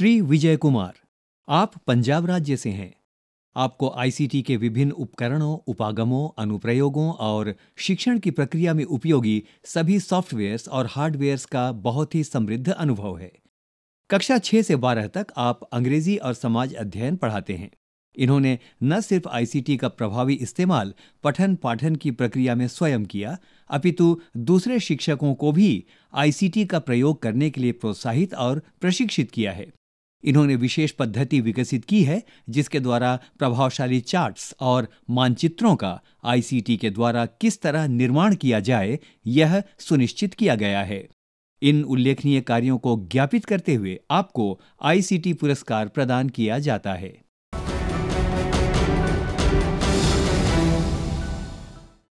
श्री विजय कुमार आप पंजाब राज्य से हैं आपको आईसीटी के विभिन्न उपकरणों उपागमों अनुप्रयोगों और शिक्षण की प्रक्रिया में उपयोगी सभी सॉफ्टवेयर्स और हार्डवेयर्स का बहुत ही समृद्ध अनुभव है कक्षा 6 से 12 तक आप अंग्रेजी और समाज अध्ययन पढ़ाते हैं इन्होंने न सिर्फ आईसीटी का प्रभावी इस्तेमाल पठन पाठन की प्रक्रिया में स्वयं किया अपितु दूसरे शिक्षकों को भी आईसीटी का प्रयोग करने के लिए प्रोत्साहित और प्रशिक्षित किया है इन्होंने विशेष पद्धति विकसित की है जिसके द्वारा प्रभावशाली चार्ट्स और मानचित्रों का आईसीटी के द्वारा किस तरह निर्माण किया जाए यह सुनिश्चित किया गया है इन उल्लेखनीय कार्यों को ज्ञापित करते हुए आपको आईसीटी पुरस्कार प्रदान किया जाता है